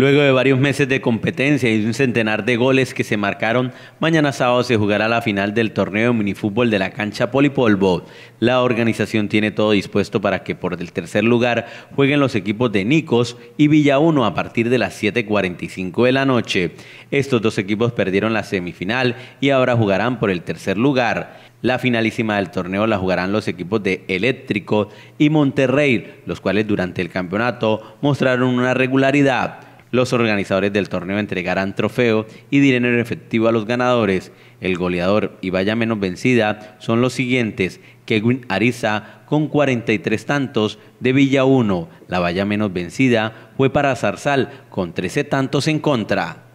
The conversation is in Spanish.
Luego de varios meses de competencia y un centenar de goles que se marcaron, mañana sábado se jugará la final del torneo de minifútbol de la cancha Polipolvo. La organización tiene todo dispuesto para que por el tercer lugar jueguen los equipos de Nicos y Villa 1 a partir de las 7.45 de la noche. Estos dos equipos perdieron la semifinal y ahora jugarán por el tercer lugar. La finalísima del torneo la jugarán los equipos de Eléctrico y Monterrey, los cuales durante el campeonato mostraron una regularidad. Los organizadores del torneo entregarán trofeo y dinero en efectivo a los ganadores. El goleador y valla menos vencida son los siguientes. Kevin Ariza con 43 tantos de Villa 1. La valla menos vencida fue para Zarzal con 13 tantos en contra.